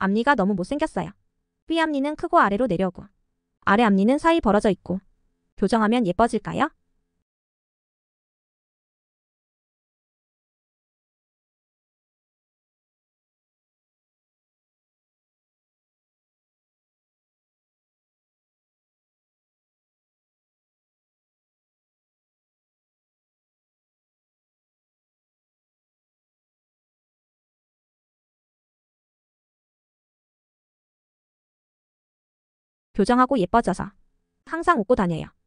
앞니가 너무 못생겼어요. 삐 앞니는 크고 아래로 내려오고 아래 앞니는 사이 벌어져 있고 교정하면 예뻐질까요? 교정하고 예뻐져서 항상 웃고 다녀요.